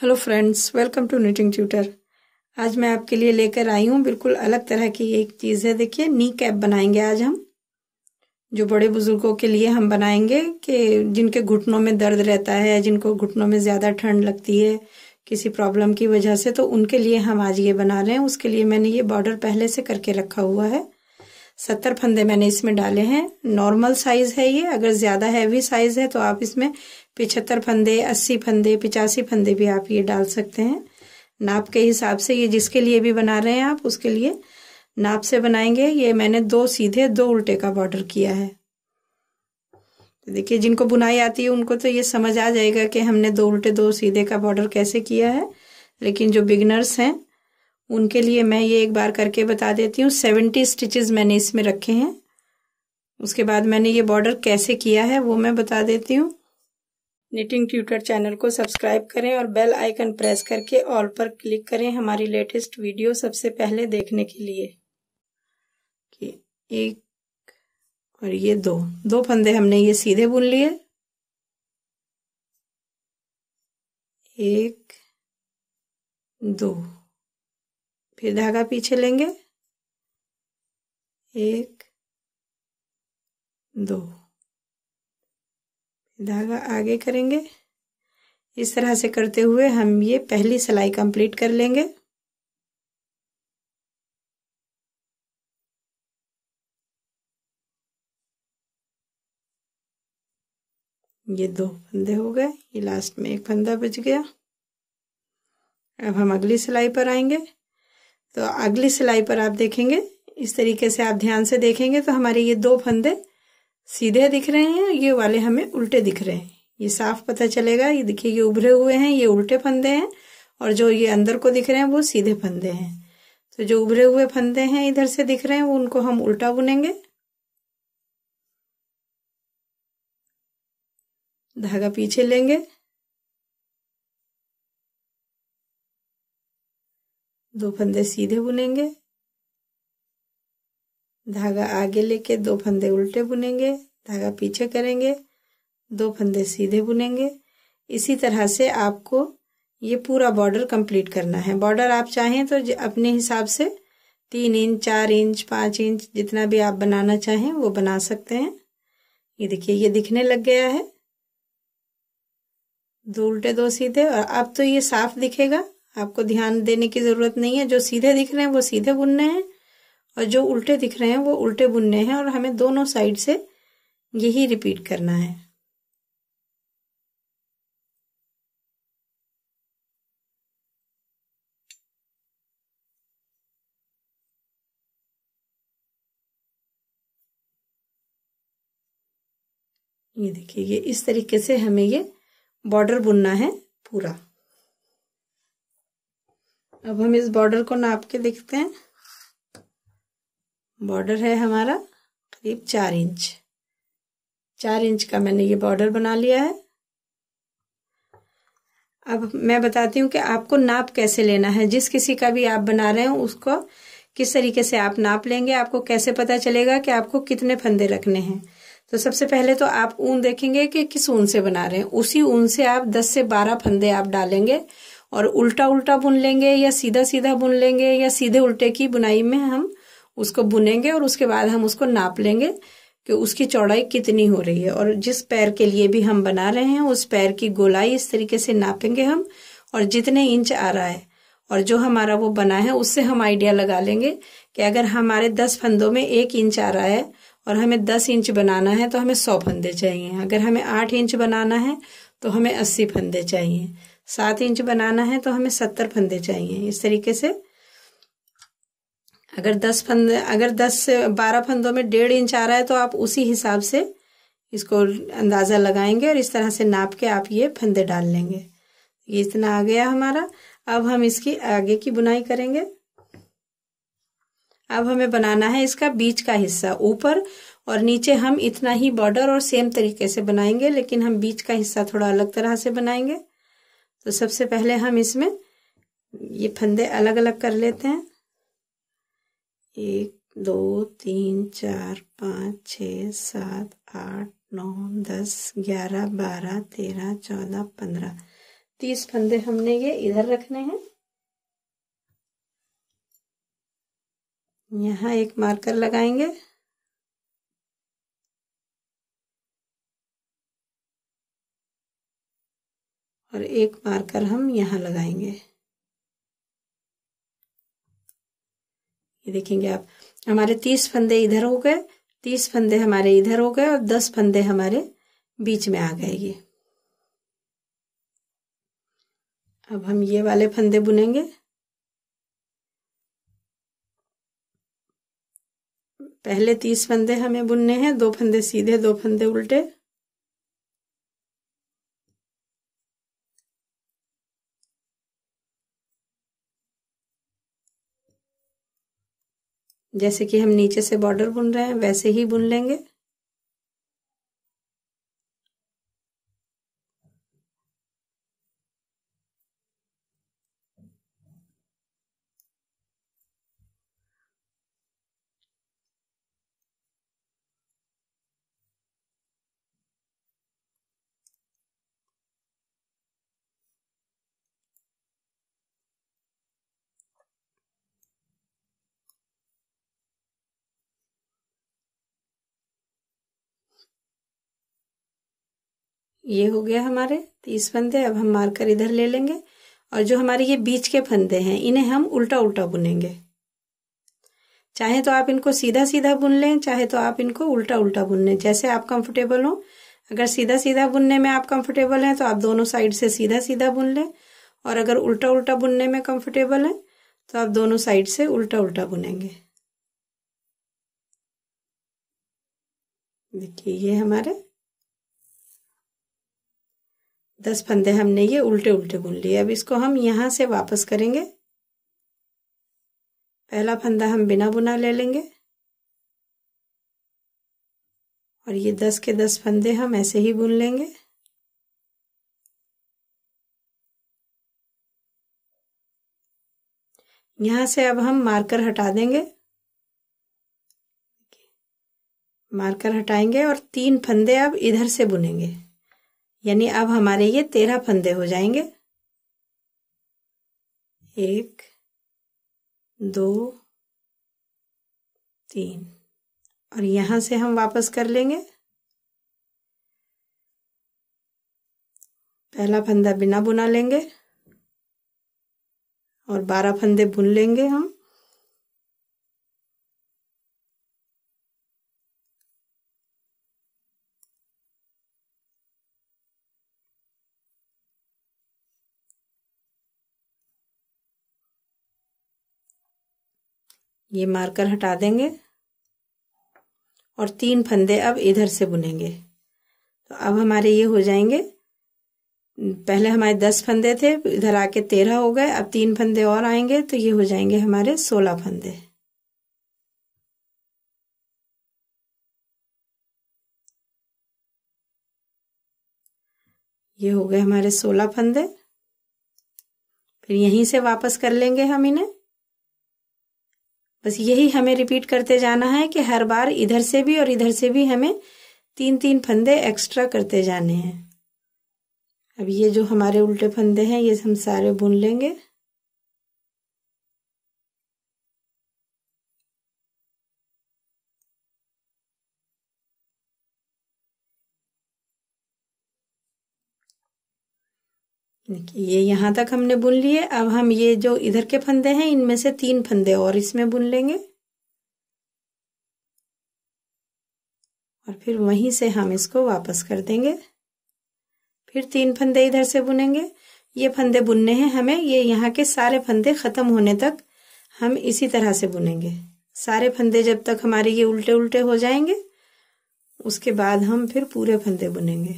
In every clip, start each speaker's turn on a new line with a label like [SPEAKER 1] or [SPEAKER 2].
[SPEAKER 1] Hello friends welcome to knitting tutor आज मैं आपके लिए लेकर आई हूँ बिल्कुल अलग तरह की एक चीज़ है देखिए नी कैप बनाएंगे आज हम जो बड़े बुजुर्गों के लिए हम बनाएंगे कि जिनके घुटनों में दर्द रहता है जिनको घुटनों में ज़्यादा ठंड लगती है किसी प्रॉब्लम की वजह से तो उनके लिए हम आज ये बना रहे हैं उसके लिए मैंने ये बॉर्डर पहले से करके रखा हुआ है सत्तर फंदे मैंने इसमें डाले हैं नॉर्मल साइज है ये अगर ज़्यादा हैवी साइज है तो आप इसमें पिछहत्तर फंदे अस्सी फंदे पिचासी फंदे भी आप ये डाल सकते हैं नाप के हिसाब से ये जिसके लिए भी बना रहे हैं आप उसके लिए नाप से बनाएंगे ये मैंने दो सीधे दो उल्टे का बॉर्डर किया है तो देखिए जिनको बुनाई आती है उनको तो ये समझ आ जाएगा कि हमने दो उल्टे दो सीधे का बॉर्डर कैसे किया है लेकिन जो बिगनर्स हैं उनके लिए मैं ये एक बार करके बता देती हूँ सेवेंटी स्टिचेस मैंने इसमें रखे हैं उसके बाद मैंने ये बॉर्डर कैसे किया है वो मैं बता देती हूँ निटिंग ट्यूटर चैनल को सब्सक्राइब करें और बेल आइकन प्रेस करके ऑल पर क्लिक करें हमारी लेटेस्ट वीडियो सबसे पहले देखने के लिए एक और ये दो दो फंदे हमने ये सीधे बुन लिए एक दो फिर धागा पीछे लेंगे एक दो धागा आगे करेंगे इस तरह से करते हुए हम ये पहली सिलाई कंप्लीट कर लेंगे ये दो फंदे हो गए ये लास्ट में एक फंदा बच गया अब हम अगली सिलाई पर आएंगे तो अगली सिलाई पर आप देखेंगे इस तरीके से आप ध्यान से देखेंगे तो हमारे ये दो फंदे सीधे दिख रहे हैं ये वाले हमें उल्टे दिख रहे हैं ये साफ पता चलेगा ये देखिए ये उभरे हुए हैं ये उल्टे फंदे हैं और जो ये अंदर को दिख रहे हैं वो सीधे फंदे हैं तो जो उभरे हुए फंदे हैं इधर से दिख रहे हैं वो उनको हम उल्टा बुनेंगे धागा पीछे लेंगे दो फंदे सीधे बुनेंगे धागा आगे लेके दो फंदे उल्टे बुनेंगे धागा पीछे करेंगे दो फंदे सीधे बुनेंगे इसी तरह से आपको ये पूरा बॉर्डर कंप्लीट करना है बॉर्डर आप चाहें तो अपने हिसाब से तीन इंच चार इंच पाँच इंच जितना भी आप बनाना चाहें वो बना सकते हैं ये देखिए ये दिखने लग गया है दो उल्टे दो सीधे और अब तो ये साफ दिखेगा आपको ध्यान देने की ज़रूरत नहीं है जो सीधे दिख रहे हैं वो सीधे बुनने हैं और जो उल्टे दिख रहे हैं वो उल्टे बुनने हैं और हमें दोनों साइड से यही रिपीट करना है ये देखिए ये इस तरीके से हमें ये बॉर्डर बुनना है पूरा अब हम इस बॉर्डर को नाप के देखते हैं बॉर्डर है हमारा करीब चार इंच चार इंच का मैंने ये बॉर्डर बना लिया है अब मैं बताती हूँ कि आपको नाप कैसे लेना है जिस किसी का भी आप बना रहे हो उसको किस तरीके से आप नाप लेंगे आपको कैसे पता चलेगा कि आपको कितने फंदे रखने हैं तो सबसे पहले तो आप ऊन देखेंगे कि किस ऊन से बना रहे हैं उसी ऊन से आप 10 से 12 फंदे आप डालेंगे और उल्टा उल्टा बुन लेंगे या सीधा सीधा बुन लेंगे या सीधे उल्टे की बुनाई में हम उसको बुनेंगे और उसके बाद हम उसको नाप लेंगे कि उसकी चौड़ाई कितनी हो रही है और जिस पैर के लिए भी हम बना रहे हैं उस पैर की गोलाई इस तरीके से नापेंगे हम और जितने इंच आ रहा है और जो हमारा वो बना है उससे हम आइडिया लगा लेंगे कि अगर हमारे दस फंदों में एक इंच आ रहा है और हमें दस इंच बनाना है तो हमें सौ फंदे चाहिए अगर हमें आठ इंच बनाना है तो हमें अस्सी फंदे चाहिए सात इंच बनाना है तो हमें सत्तर फंदे चाहिए इस तरीके से अगर दस फंदे अगर दस से बारह फंदों में डेढ़ इंच आ रहा है तो आप उसी हिसाब से इसको अंदाज़ा लगाएंगे और इस तरह से नाप के आप ये फंदे डाल लेंगे ये इतना आ गया हमारा अब हम इसकी आगे की बुनाई करेंगे अब हमें बनाना है इसका बीच का हिस्सा ऊपर और नीचे हम इतना ही बॉर्डर और सेम तरीके से बनाएंगे लेकिन हम बीच का हिस्सा थोड़ा अलग तरह से बनाएंगे तो सबसे पहले हम इसमें ये फंदे अलग अलग कर लेते हैं एक दो तीन चार पाँच छ सात आठ नौ दस ग्यारह बारह तेरह चौदह पंद्रह तीस फंदे हमने ये इधर रखने हैं यहाँ एक मार्कर लगाएंगे और एक मार्कर हम यहाँ लगाएंगे ये देखेंगे आप हमारे तीस फंदे इधर हो गए तीस फंदे हमारे इधर हो गए और दस फंदे हमारे बीच में आ गए ये अब हम ये वाले फंदे बुनेंगे पहले तीस फंदे हमें बुनने हैं दो फंदे सीधे दो फंदे उल्टे जैसे कि हम नीचे से बॉर्डर बुन रहे हैं वैसे ही बुन लेंगे ये हो गया हमारे तीस फंदे अब हम मार्कर इधर ले लेंगे और जो हमारे ये बीच के फंदे हैं इन्हें हम उल्टा उल्टा बुनेंगे चाहे तो आप इनको सीधा सीधा बुन लें चाहे तो आप इनको उल्टा उल्टा बुन लें जैसे आप कंफर्टेबल हो अगर सीधा सीधा बुनने में आप कंफर्टेबल हैं तो आप दोनों साइड से सीधा सीधा बुन लें और अगर उल्टा उल्टा बुनने में कंफर्टेबल हैं तो आप दोनों साइड से उल्टा उल्टा बुनेंगे देखिए ये हमारे दस फंदे हमने ये उल्टे उल्टे बुन लिए अब इसको हम यहाँ से वापस करेंगे पहला फंदा हम बिना बुना ले लेंगे और ये दस के दस फंदे हम ऐसे ही बुन लेंगे यहाँ से अब हम मार्कर हटा देंगे मार्कर हटाएंगे और तीन फंदे अब इधर से बुनेंगे यानी अब हमारे ये तेरह फंदे हो जाएंगे एक दो तीन और यहां से हम वापस कर लेंगे पहला फंदा बिना बुना लेंगे और बारह फंदे बुन लेंगे हम ये मार्कर हटा देंगे और तीन फंदे अब इधर से बुनेंगे तो अब हमारे ये हो जाएंगे पहले हमारे दस फंदे थे इधर आके तेरह हो गए अब तीन फंदे और आएंगे तो ये हो जाएंगे हमारे सोलह फंदे ये हो गए हमारे सोलह फंदे फिर यहीं से वापस कर लेंगे हम इन्हें बस यही हमें रिपीट करते जाना है कि हर बार इधर से भी और इधर से भी हमें तीन तीन फंदे एक्स्ट्रा करते जाने हैं अब ये जो हमारे उल्टे फंदे हैं ये हम सारे बुन लेंगे ये यहाँ तक हमने बुन लिए अब हम ये जो इधर के फंदे हैं इनमें से तीन फंदे और इसमें बुन लेंगे और फिर वहीं से हम इसको वापस कर देंगे फिर तीन फंदे इधर से बुनेंगे ये फंदे बुनने हैं हमें ये यहाँ के सारे फंदे ख़त्म होने तक हम इसी तरह से बुनेंगे सारे फंदे जब तक हमारे ये उल्टे उल्टे हो जाएंगे उसके बाद हम फिर पूरे फंदे बुनेंगे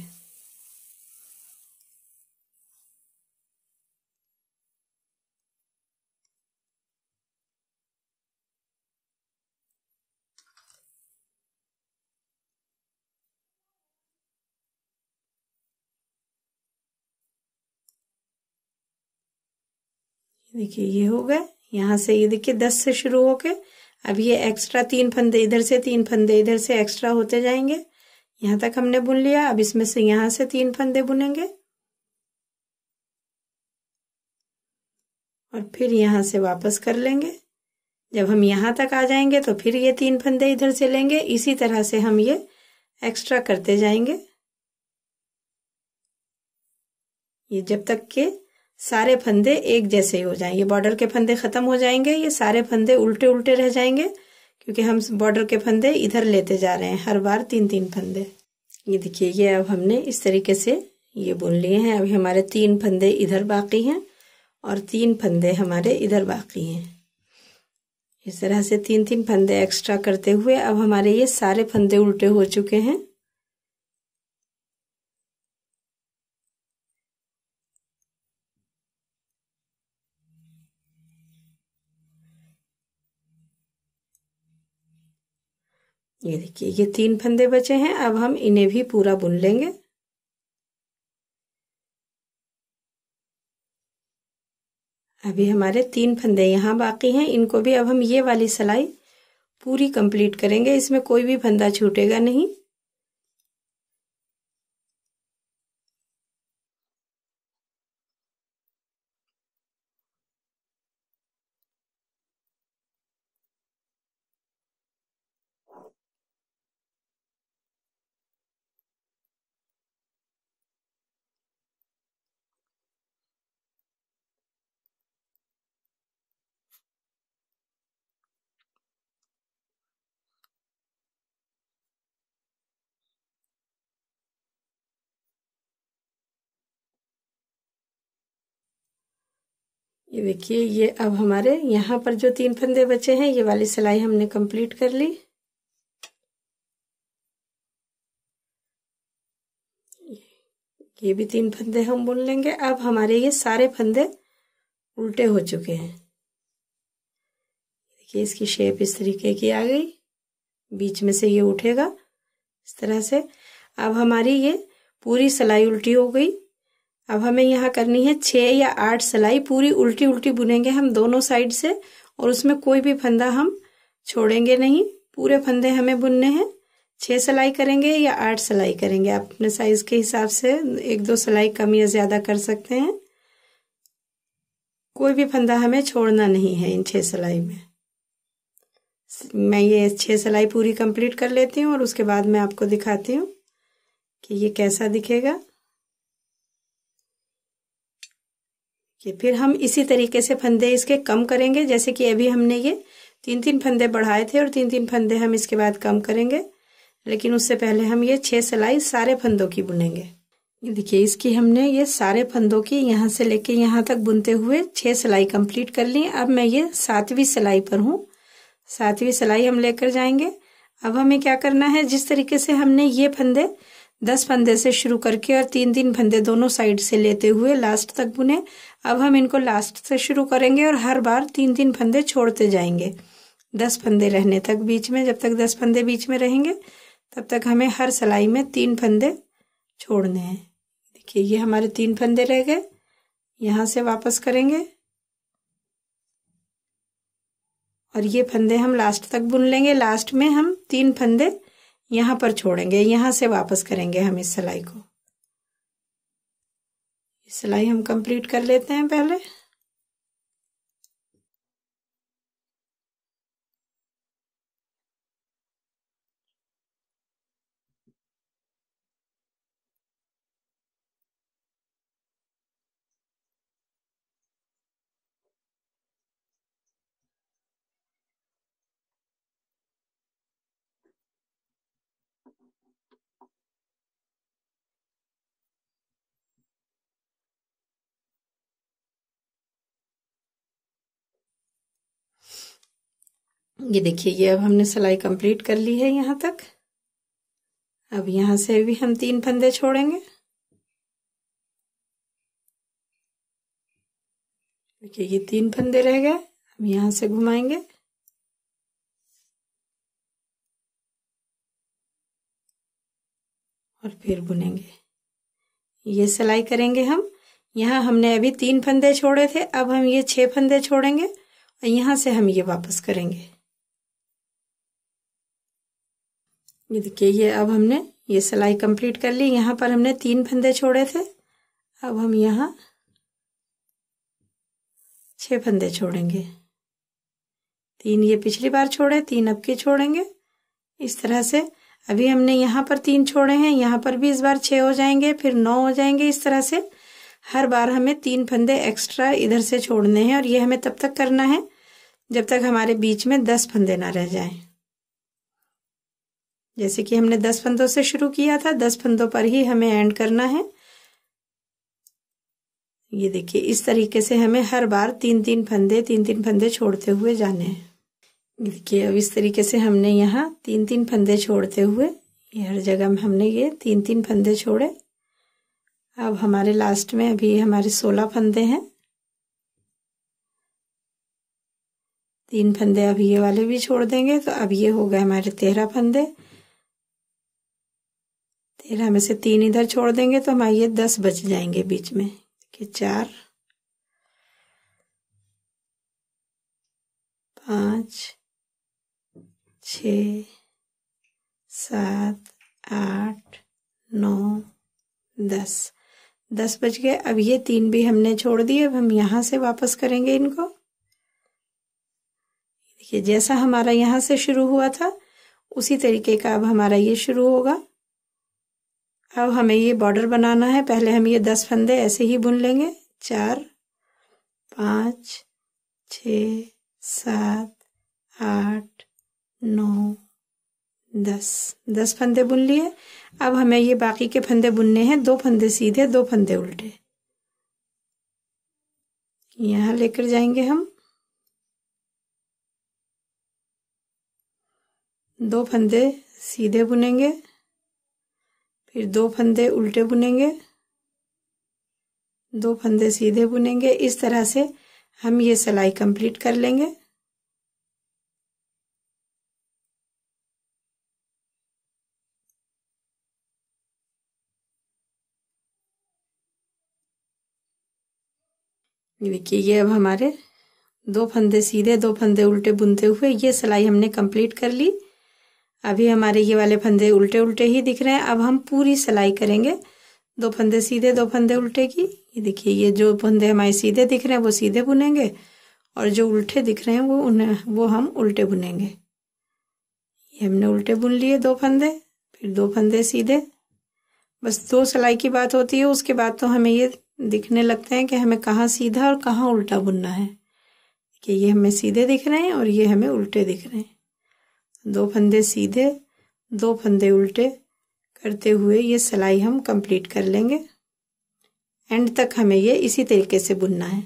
[SPEAKER 1] देखिए ये हो गए यहाँ से ये देखिए दस से शुरू होके अब ये एक्स्ट्रा तीन फंदे इधर से तीन फंदे इधर से एक्स्ट्रा होते जाएंगे यहाँ तक हमने बुन लिया अब इसमें से यहाँ से तीन फंदे बुनेंगे और फिर यहाँ से वापस कर लेंगे जब हम यहाँ तक आ जाएंगे तो फिर ये तीन फंदे इधर से लेंगे इसी तरह से हम ये एक्स्ट्रा करते जाएंगे ये जब तक के सारे फंदे एक जैसे ही हो जाएंगे बॉर्डर के फंदे खत्म हो जाएंगे ये सारे फंदे उल्टे उल्टे रह जाएंगे क्योंकि हम बॉर्डर के फंदे इधर लेते जा रहे हैं हर बार तीन तीन फंदे ये देखिए ये अब हमने इस तरीके से ये बुन लिए हैं अभी हमारे तीन फंदे इधर बाकी हैं और तीन फंदे हमारे इधर बाकी हैं इस तरह से तीन तीन फंदे एक्स्ट्रा करते हुए अब हमारे ये सारे फंदे उल्टे हो चुके हैं ये देखिए ये तीन फंदे बचे हैं अब हम इन्हें भी पूरा बुन लेंगे अभी हमारे तीन फंदे यहाँ बाकी हैं इनको भी अब हम ये वाली सिलाई पूरी कंप्लीट करेंगे इसमें कोई भी फंदा छूटेगा नहीं ये देखिए ये अब हमारे यहाँ पर जो तीन फंदे बचे हैं ये वाली सिलाई हमने कंप्लीट कर ली ये भी तीन फंदे हम बुन लेंगे अब हमारे ये सारे फंदे उल्टे हो चुके हैं देखिए इसकी शेप इस तरीके की आ गई बीच में से ये उठेगा इस तरह से अब हमारी ये पूरी सिलाई उल्टी हो गई अब हमें यहाँ करनी है छः या आठ सिलाई पूरी उल्टी उल्टी बुनेंगे हम दोनों साइड से और उसमें कोई भी फंदा हम छोड़ेंगे नहीं पूरे फंदे हमें बुनने हैं छः सिलाई करेंगे या आठ सिलाई करेंगे आप अपने साइज के हिसाब से एक दो सिलाई कम या ज़्यादा कर सकते हैं कोई भी फंदा हमें छोड़ना नहीं है इन छः सिलाई में मैं ये छः सिलाई पूरी कंप्लीट कर लेती हूँ और उसके बाद मैं आपको दिखाती हूँ कि ये कैसा दिखेगा ये फिर हम इसी तरीके से फंदे इसके कम करेंगे जैसे कि अभी हमने ये तीन तीन फंदे बढ़ाए थे और तीन तीन फंदे हम इसके बाद कम करेंगे लेकिन उससे पहले हम ये छः सिलाई सारे फंदों की बुनेंगे देखिए इसकी हमने ये सारे फंदों की यहाँ से लेके यहाँ तक बुनते हुए छः सिलाई कंप्लीट कर ली अब मैं ये सातवीं सिलाई पर हूँ सातवीं सिलाई हम लेकर जाएंगे अब हमें क्या करना है जिस तरीके से हमने ये फंदे दस फंदे से शुरू करके और तीन तीन फंदे दोनों साइड से लेते हुए लास्ट तक बुने अब हम इनको लास्ट से शुरू करेंगे और हर बार तीन तीन फंदे छोड़ते जाएंगे दस फंदे रहने तक बीच में जब तक दस फंदे बीच में रहेंगे तब तक हमें हर सिलाई में तीन फंदे छोड़ने हैं देखिए ये हमारे तीन फंदे रह गए यहाँ से वापस करेंगे और ये फंदे हम लास्ट तक बुन लेंगे लास्ट में हम तीन फंदे यहाँ पर छोड़ेंगे यहाँ से वापस करेंगे हम इस सिलाई को सिलाई हम कंप्लीट कर लेते हैं पहले ये देखिए ये अब हमने सिलाई कंप्लीट कर ली है यहाँ तक अब यहाँ से भी हम तीन फंदे छोड़ेंगे देखिए ये तीन फंदे रह गए हम यहाँ से घुमाएंगे और फिर बुनेंगे ये सिलाई करेंगे हम यहाँ हमने अभी तीन फंदे छोड़े थे अब हम ये छह फंदे छोड़ेंगे और यहाँ से हम ये वापस करेंगे ये देखिए ये अब हमने ये सिलाई कंप्लीट कर ली यहाँ पर हमने तीन फंदे छोड़े थे अब हम यहाँ छः फंदे छोड़ेंगे तीन ये पिछली बार छोड़े तीन अब के छोड़ेंगे इस तरह से अभी हमने यहाँ पर तीन छोड़े हैं यहाँ पर भी इस बार छः हो जाएंगे फिर नौ हो जाएंगे इस तरह से हर बार हमें तीन फंदे एक्स्ट्रा इधर से छोड़ने हैं और ये हमें तब तक करना है जब तक हमारे बीच में दस फंदे ना रह जाएं जैसे कि हमने दस फंदों से शुरू किया था दस फंदों पर ही हमें एंड करना है ये देखिए इस तरीके से हमें हर बार तीन तीन फंदे तीन तीन फंदे छोड़ते हुए जाने हैं देखिए अब इस तरीके से हमने यहाँ तीन तीन फंदे छोड़ते हुए ये हर जगह में हमने ये तीन तीन फंदे छोड़े अब हमारे लास्ट में अभी हमारे सोलह फंदे हैं तीन फंदे अब ये वाले भी छोड़ देंगे तो अब ये हो गए हमारे तेरह फंदे फिर हम इसे तीन इधर छोड़ देंगे तो हमारे ये दस बच जाएंगे बीच में कि चार पाँच छ सात आठ नौ दस दस बज गए अब ये तीन भी हमने छोड़ दिए अब हम यहाँ से वापस करेंगे इनको देखिए जैसा हमारा यहाँ से शुरू हुआ था उसी तरीके का अब हमारा ये शुरू होगा अब हमें ये बॉर्डर बनाना है पहले हम ये दस फंदे ऐसे ही बुन लेंगे चार पाँच छ सात आठ नौ दस दस फंदे बुन लिए अब हमें ये बाकी के फंदे बुनने हैं दो फंदे सीधे दो फंदे उल्टे यहाँ लेकर जाएंगे हम दो फंदे सीधे बुनेंगे फिर दो फंदे उल्टे बुनेंगे दो फंदे सीधे बुनेंगे इस तरह से हम ये सिलाई कंप्लीट कर लेंगे देखिए ये अब हमारे दो फंदे सीधे दो फंदे उल्टे बुनते हुए ये सिलाई हमने कंप्लीट कर ली अभी हमारे ये वाले फंदे उल्टे उल्टे ही दिख रहे हैं अब हम पूरी सिलाई करेंगे दो फंदे सीधे दो फंदे उल्टे की ये देखिए ये जो फंदे हमारे सीधे दिख रहे हैं वो सीधे बुनेंगे और जो उल्टे दिख रहे हैं वो उन्हें वो हम उल्टे बुनेंगे ये हमने उल्टे बुन लिए दो फंदे फिर दो फंदे सीधे बस दो सिलाई की बात होती है उसके बाद तो हमें ये दिखने लगते हैं कि हमें कहाँ सीधा और कहाँ उल्टा बुनना है कि ये हमें सीधे दिख रहे हैं और ये हमें उल्टे दिख रहे हैं दो फंदे सीधे दो फंदे उल्टे करते हुए ये सिलाई हम कंप्लीट कर लेंगे एंड तक हमें ये इसी तरीके से बुनना है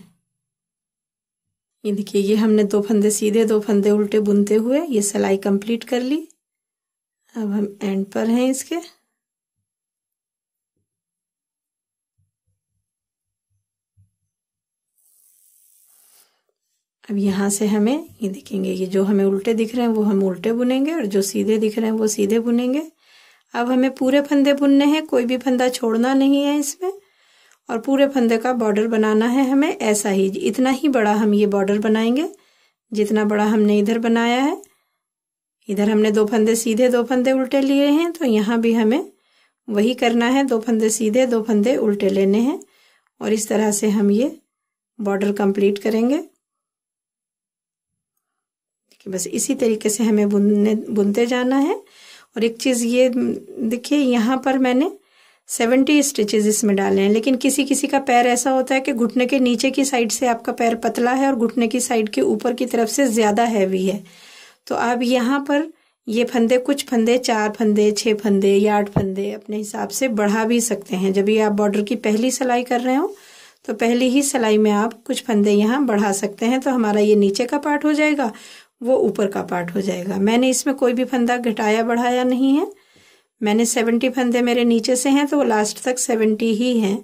[SPEAKER 1] ये देखिए ये हमने दो फंदे सीधे दो फंदे उल्टे बुनते हुए ये सिलाई कंप्लीट कर ली अब हम एंड पर हैं इसके अब यहाँ से हमें ये देखेंगे ये जो हमें उल्टे दिख रहे हैं वो हम उल्टे बुनेंगे और जो सीधे दिख रहे हैं वो सीधे बुनेंगे अब हमें पूरे फंदे बुनने हैं कोई भी फंदा छोड़ना नहीं है इसमें और पूरे फंदे का बॉर्डर बनाना है हमें ऐसा ही इतना ही बड़ा हम ये बॉर्डर बनाएंगे जितना बड़ा हमने इधर बनाया है इधर हमने दो फंदे सीधे दो फंदे उल्टे लिए हैं तो यहाँ भी हमें वही करना है दो फंदे सीधे दो फंदे उल्टे लेने हैं और इस तरह से हम ये बॉर्डर कंप्लीट करेंगे कि बस इसी तरीके से हमें बुनने बुनते जाना है और एक चीज़ ये देखिए यहाँ पर मैंने सेवेंटी स्टिचेज इसमें डाले हैं लेकिन किसी किसी का पैर ऐसा होता है कि घुटने के नीचे की साइड से आपका पैर पतला है और घुटने की साइड के ऊपर की तरफ से ज़्यादा हैवी है तो आप यहाँ पर ये फंदे कुछ फंदे चार फंदे छः फंदे या आठ फंदे अपने हिसाब से बढ़ा भी सकते हैं जब ये आप बॉर्डर की पहली सिलाई कर रहे हो तो पहली ही सिलाई में आप कुछ फंदे यहाँ बढ़ा सकते हैं तो हमारा ये नीचे का पार्ट हो जाएगा वो ऊपर का पार्ट हो जाएगा मैंने इसमें कोई भी फंदा घटाया बढ़ाया नहीं है मैंने सेवेंटी फंदे मेरे नीचे से हैं तो वो लास्ट तक सेवेंटी ही हैं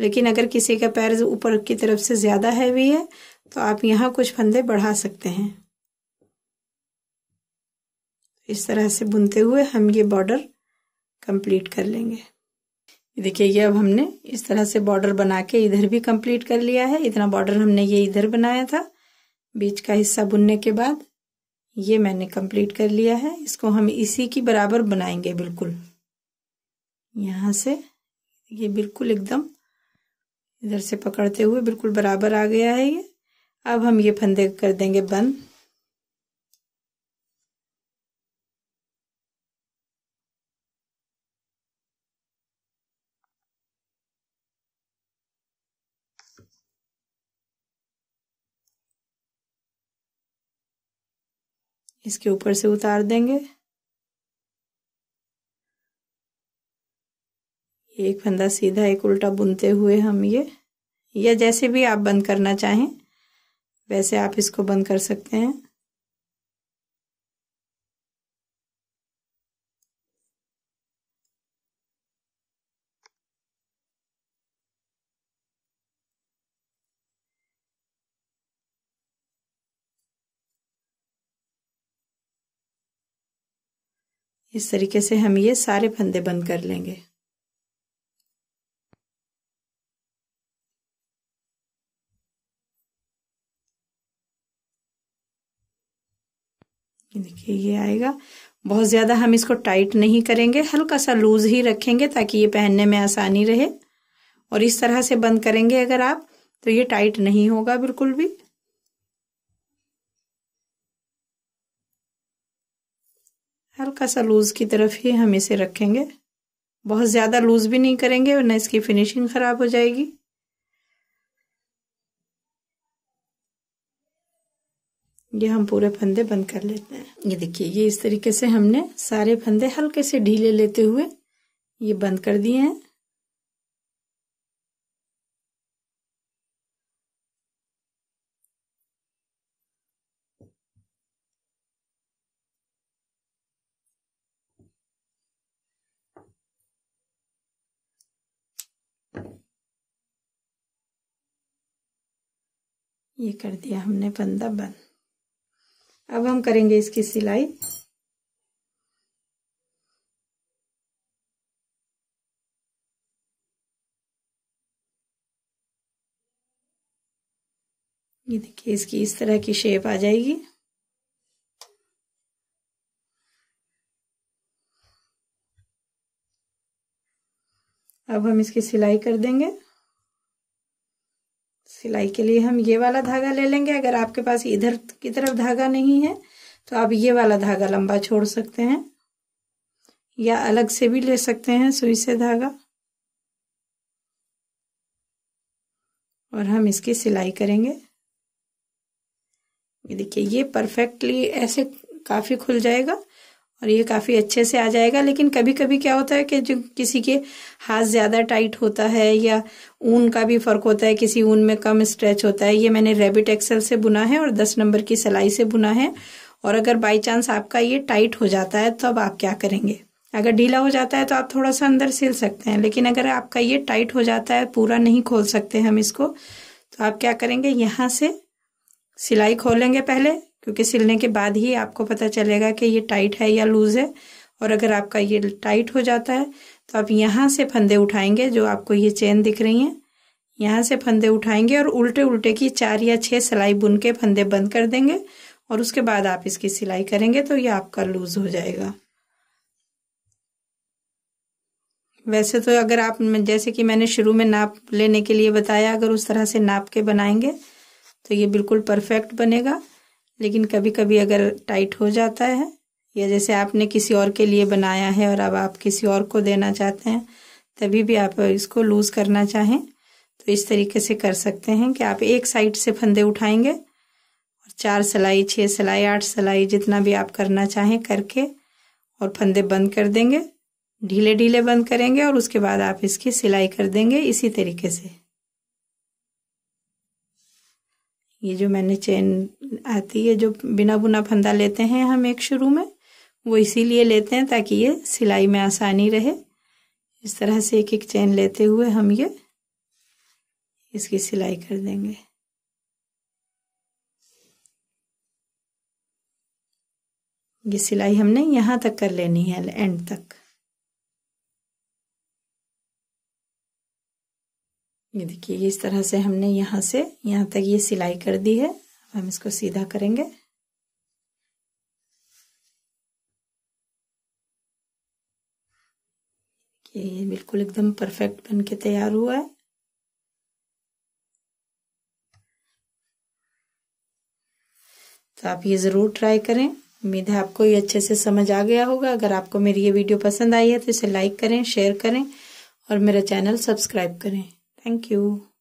[SPEAKER 1] लेकिन अगर किसी का पैर ऊपर की तरफ से ज़्यादा हैवी है तो आप यहाँ कुछ फंदे बढ़ा सकते हैं इस तरह से बुनते हुए हम ये बॉर्डर कंप्लीट कर लेंगे देखिए ये अब हमने इस तरह से बॉर्डर बना के इधर भी कंप्लीट कर लिया है इतना बॉर्डर हमने ये इधर बनाया था बीच का हिस्सा बुनने के बाद ये मैंने कंप्लीट कर लिया है इसको हम इसी की बराबर बनाएंगे बिल्कुल यहाँ से ये बिल्कुल एकदम इधर से पकड़ते हुए बिल्कुल बराबर आ गया है ये अब हम ये फंदे कर देंगे बंद इसके ऊपर से उतार देंगे एक फंदा सीधा एक उल्टा बुनते हुए हम ये या जैसे भी आप बंद करना चाहें वैसे आप इसको बंद कर सकते हैं इस तरीके से हम ये सारे फंदे बंद कर लेंगे देखिए ये आएगा बहुत ज़्यादा हम इसको टाइट नहीं करेंगे हल्का सा लूज ही रखेंगे ताकि ये पहनने में आसानी रहे और इस तरह से बंद करेंगे अगर आप तो ये टाइट नहीं होगा बिल्कुल भी हल्का सा लूज़ की तरफ ही हम इसे रखेंगे बहुत ज़्यादा लूज़ भी नहीं करेंगे वरना इसकी फिनिशिंग ख़राब हो जाएगी ये हम पूरे फंदे बंद कर लेते हैं ये देखिए ये इस तरीके से हमने सारे फंदे हल्के से ढीले लेते हुए ये बंद कर दिए हैं ये कर दिया हमने फंदा बंद अब हम करेंगे इसकी सिलाई ये देखिए इसकी इस तरह की शेप आ जाएगी अब हम इसकी सिलाई कर देंगे सिलाई के लिए हम ये वाला धागा ले लेंगे अगर आपके पास इधर की तरफ धागा नहीं है तो आप ये वाला धागा लंबा छोड़ सकते हैं या अलग से भी ले सकते हैं सुई से धागा और हम इसकी सिलाई करेंगे ये देखिए ये परफेक्टली ऐसे काफ़ी खुल जाएगा और ये काफ़ी अच्छे से आ जाएगा लेकिन कभी कभी क्या होता है कि जो किसी के हाथ ज़्यादा टाइट होता है या ऊन का भी फ़र्क होता है किसी ऊन में कम स्ट्रेच होता है ये मैंने रेबिट एक्सल से बुना है और दस नंबर की सिलाई से बुना है और अगर बाई चांस आपका ये टाइट हो जाता है तो अब आप क्या करेंगे अगर ढीला हो जाता है तो आप थोड़ा सा अंदर सिल सकते हैं लेकिन अगर आपका ये टाइट हो जाता है पूरा नहीं खोल सकते हम इसको तो आप क्या करेंगे यहाँ से सिलाई खोलेंगे पहले क्योंकि सिलने के बाद ही आपको पता चलेगा कि ये टाइट है या लूज़ है और अगर आपका ये टाइट हो जाता है तो आप यहाँ से फंदे उठाएंगे जो आपको ये चेन दिख रही हैं यहाँ से फंदे उठाएंगे और उल्टे उल्टे की चार या छः सिलाई बुन के फंदे बंद कर देंगे और उसके बाद आप इसकी सिलाई करेंगे तो ये आपका लूज़ हो जाएगा वैसे तो अगर आप जैसे कि मैंने शुरू में नाप लेने के लिए बताया अगर उस तरह से नाप के बनाएंगे तो ये बिल्कुल परफेक्ट बनेगा लेकिन कभी कभी अगर टाइट हो जाता है या जैसे आपने किसी और के लिए बनाया है और अब आप किसी और को देना चाहते हैं तभी भी आप इसको लूज़ करना चाहें तो इस तरीके से कर सकते हैं कि आप एक साइड से फंदे उठाएंगे और चार सिलाई छः सिलाई आठ सिलाई जितना भी आप करना चाहें करके और फंदे बंद कर देंगे ढीले ढीले बंद करेंगे और उसके बाद आप इसकी सिलाई कर देंगे इसी तरीके से ये जो मैंने चेन आती है जो बिना बुना फंदा लेते हैं हम एक शुरू में वो इसीलिए लेते हैं ताकि ये सिलाई में आसानी रहे इस तरह से एक एक चेन लेते हुए हम ये इसकी सिलाई कर देंगे ये सिलाई हमने यहाँ तक कर लेनी है एंड तक ये देखिए इस तरह से हमने यहाँ से यहाँ तक ये सिलाई कर दी है हम इसको सीधा करेंगे ये बिल्कुल एकदम परफेक्ट बन के तैयार हुआ है तो आप ये ज़रूर ट्राई करें उम्मीद है आपको ये अच्छे से समझ आ गया होगा अगर आपको मेरी ये वीडियो पसंद आई है तो इसे लाइक करें शेयर करें और मेरा चैनल सब्सक्राइब करें Thank you.